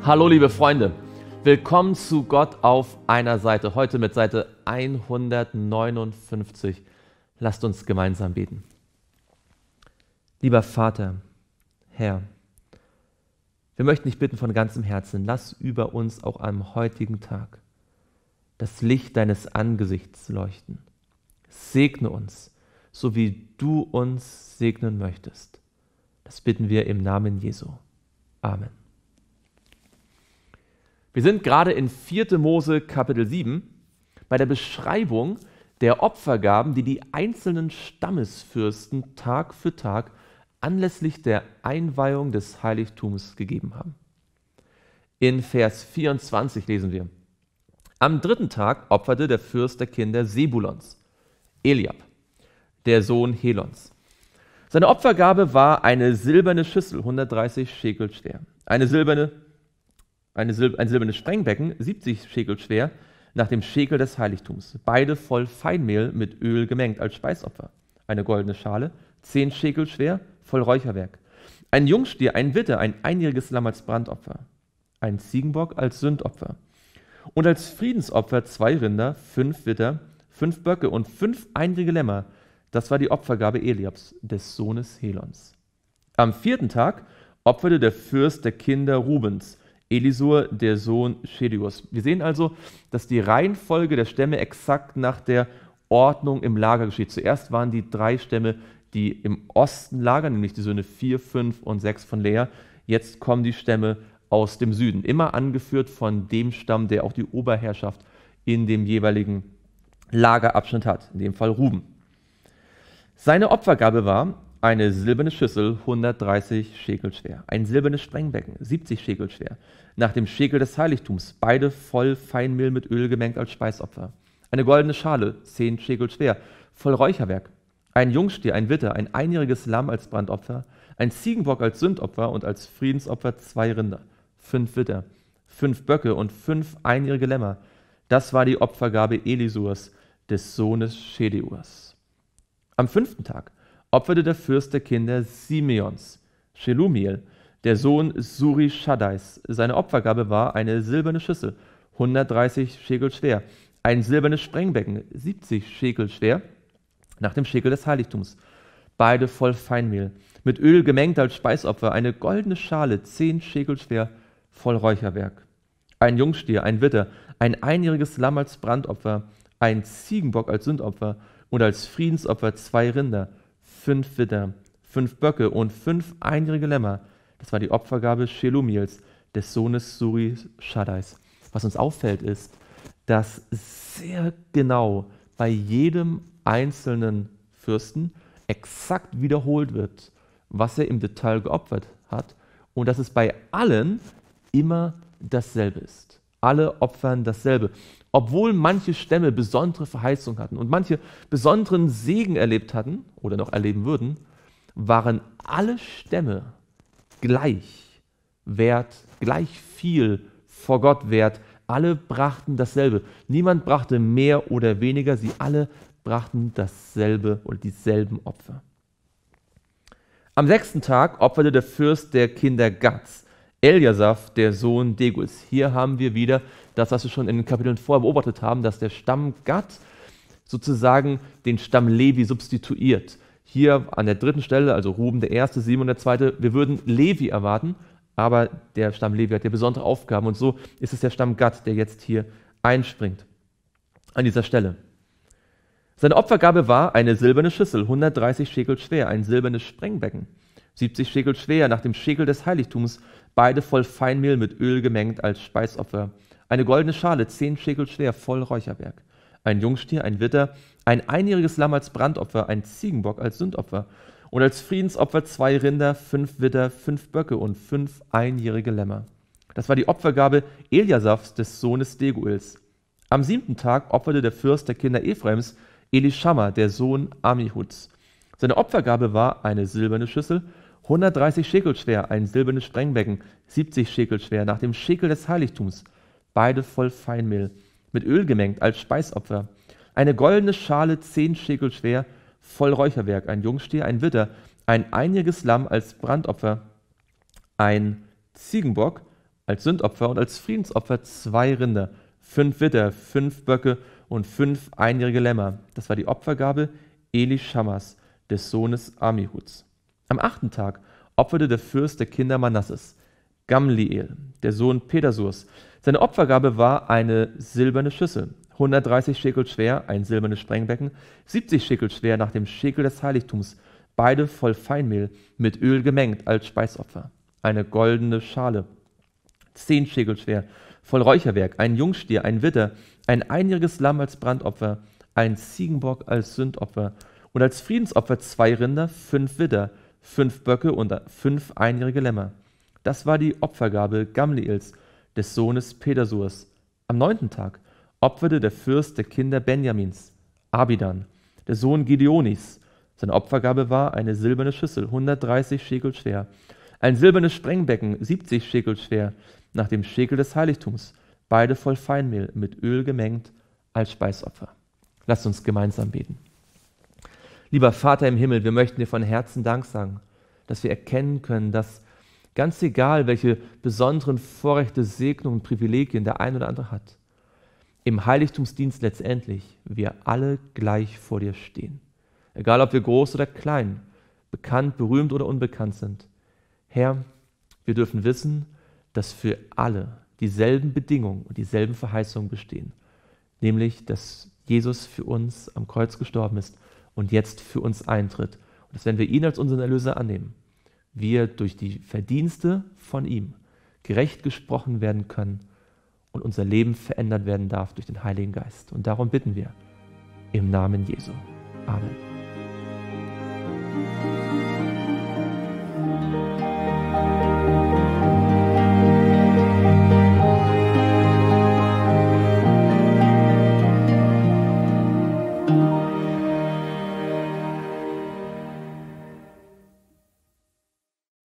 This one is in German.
Hallo liebe Freunde, willkommen zu Gott auf einer Seite, heute mit Seite 159. Lasst uns gemeinsam beten. Lieber Vater, Herr, wir möchten dich bitten von ganzem Herzen, lass über uns auch am heutigen Tag das Licht deines Angesichts leuchten. Segne uns, so wie du uns segnen möchtest. Das bitten wir im Namen Jesu. Amen. Wir sind gerade in 4. Mose Kapitel 7 bei der Beschreibung der Opfergaben, die die einzelnen Stammesfürsten Tag für Tag anlässlich der Einweihung des Heiligtums gegeben haben. In Vers 24 lesen wir: Am dritten Tag opferte der Fürst der Kinder Sebulons, Eliab, der Sohn Helons. Seine Opfergabe war eine silberne Schüssel, 130 Schekel schwer, eine silberne eine Sil ein silbernes Sprengbecken, 70 Schekel schwer, nach dem Schekel des Heiligtums, beide voll Feinmehl mit Öl gemengt als Speisopfer. Eine goldene Schale, 10 Schekel schwer, voll Räucherwerk. Ein Jungstier, ein Witter, ein einjähriges Lamm als Brandopfer. Ein Ziegenbock als Sündopfer. Und als Friedensopfer zwei Rinder, fünf Witter, fünf Böcke und fünf einjährige Lämmer. Das war die Opfergabe Eliabs, des Sohnes Helons. Am vierten Tag opferte der Fürst der Kinder Rubens Elisur, der Sohn Schelius. Wir sehen also, dass die Reihenfolge der Stämme exakt nach der Ordnung im Lager geschieht. Zuerst waren die drei Stämme, die im Osten lagern, nämlich die Söhne 4, 5 und 6 von Lea. Jetzt kommen die Stämme aus dem Süden, immer angeführt von dem Stamm, der auch die Oberherrschaft in dem jeweiligen Lagerabschnitt hat, in dem Fall Ruben. Seine Opfergabe war eine silberne Schüssel 130 Schekel schwer, ein silbernes Sprengbecken 70 Schekel schwer, nach dem Schekel des Heiligtums, beide voll Feinmehl mit Öl gemengt als Speisopfer, eine goldene Schale 10 Schekel schwer, voll Räucherwerk, ein Jungstier, ein Witter, ein einjähriges Lamm als Brandopfer, ein Ziegenbock als Sündopfer und als Friedensopfer zwei Rinder, fünf Witter, fünf Böcke und fünf einjährige Lämmer. Das war die Opfergabe Elisurs, des Sohnes Schedeurs. Am fünften Tag opferte der Fürst der Kinder Simeons, Shelumiel, der Sohn Suri-Shaddais. Seine Opfergabe war eine silberne Schüssel, 130 Schekel schwer, ein silbernes Sprengbecken, 70 Schekel schwer, nach dem Schekel des Heiligtums, beide voll Feinmehl, mit Öl gemengt als Speisopfer, eine goldene Schale, 10 Schekel schwer, voll Räucherwerk. Ein Jungstier, ein Witter, ein einjähriges Lamm als Brandopfer, ein Ziegenbock als Sündopfer und als Friedensopfer zwei Rinder, fünf Widder, fünf Böcke und fünf einjährige Lämmer. Das war die Opfergabe Shelumiels, des Sohnes Suri Shaddais. Was uns auffällt ist, dass sehr genau bei jedem einzelnen Fürsten exakt wiederholt wird, was er im Detail geopfert hat und dass es bei allen immer dasselbe ist. Alle opfern dasselbe. Obwohl manche Stämme besondere Verheißungen hatten und manche besonderen Segen erlebt hatten oder noch erleben würden, waren alle Stämme gleich wert, gleich viel vor Gott wert. Alle brachten dasselbe. Niemand brachte mehr oder weniger. Sie alle brachten dasselbe oder dieselben Opfer. Am sechsten Tag opferte der Fürst der Kinder Gatz. Eliasaf, der Sohn Degus. Hier haben wir wieder das, was wir schon in den Kapiteln vorher beobachtet haben, dass der Stamm Gad sozusagen den Stamm Levi substituiert. Hier an der dritten Stelle, also Ruben der Erste, Simon der Zweite, wir würden Levi erwarten, aber der Stamm Levi hat ja besondere Aufgaben und so ist es der Stamm Gad, der jetzt hier einspringt. An dieser Stelle. Seine Opfergabe war eine silberne Schüssel, 130 Schekel schwer, ein silbernes Sprengbecken, 70 Schekel schwer nach dem Schekel des Heiligtums beide voll Feinmehl mit Öl gemengt als Speisopfer, eine goldene Schale, zehn Schäkel schwer, voll Räucherwerk, ein Jungstier, ein Witter, ein einjähriges Lamm als Brandopfer, ein Ziegenbock als Sündopfer und als Friedensopfer zwei Rinder, fünf Witter, fünf Böcke und fünf einjährige Lämmer. Das war die Opfergabe Eliasafs des Sohnes Deguils. Am siebten Tag opferte der Fürst der Kinder Ephraims Elischammer, der Sohn Amihuds. Seine Opfergabe war eine silberne Schüssel 130 Schekel schwer, ein silbernes Sprengbecken, 70 Schekel schwer, nach dem Schekel des Heiligtums, beide voll Feinmehl, mit Öl gemengt als Speisopfer. Eine goldene Schale, 10 Schekel schwer, voll Räucherwerk, ein Jungstier, ein Witter, ein einjähriges Lamm als Brandopfer, ein Ziegenbock als Sündopfer und als Friedensopfer zwei Rinder, fünf Witter, fünf Böcke und fünf einjährige Lämmer. Das war die Opfergabe Elishammas, des Sohnes Amihuds. Am achten Tag opferte der Fürst der Kinder Manasses, Gamliel, der Sohn Pedasurs. Seine Opfergabe war eine silberne Schüssel, 130 Schekel schwer, ein silbernes Sprengbecken, 70 Schekel schwer nach dem Schekel des Heiligtums, beide voll Feinmehl, mit Öl gemengt als Speisopfer, eine goldene Schale, 10 Schekel schwer, voll Räucherwerk, ein Jungstier, ein Witter, ein einjähriges Lamm als Brandopfer, ein Ziegenbock als Sündopfer und als Friedensopfer zwei Rinder, fünf Witter, fünf Böcke und fünf einjährige Lämmer. Das war die Opfergabe Gamliels, des Sohnes Pedasurs. Am neunten Tag opferte der Fürst der Kinder Benjamins, Abidan, der Sohn Gideonis. Seine Opfergabe war eine silberne Schüssel, 130 Schekel schwer, ein silbernes Sprengbecken, 70 Schekel schwer, nach dem Schekel des Heiligtums, beide voll Feinmehl, mit Öl gemengt, als Speisopfer. Lasst uns gemeinsam beten. Lieber Vater im Himmel, wir möchten dir von Herzen Dank sagen, dass wir erkennen können, dass ganz egal, welche besonderen Vorrechte, Segnungen, Privilegien der ein oder andere hat, im Heiligtumsdienst letztendlich wir alle gleich vor dir stehen. Egal, ob wir groß oder klein, bekannt, berühmt oder unbekannt sind. Herr, wir dürfen wissen, dass für alle dieselben Bedingungen und dieselben Verheißungen bestehen, nämlich dass Jesus für uns am Kreuz gestorben ist und jetzt für uns eintritt. Und dass wenn wir ihn als unseren Erlöser annehmen, wir durch die Verdienste von ihm gerecht gesprochen werden können und unser Leben verändert werden darf durch den Heiligen Geist. Und darum bitten wir im Namen Jesu. Amen.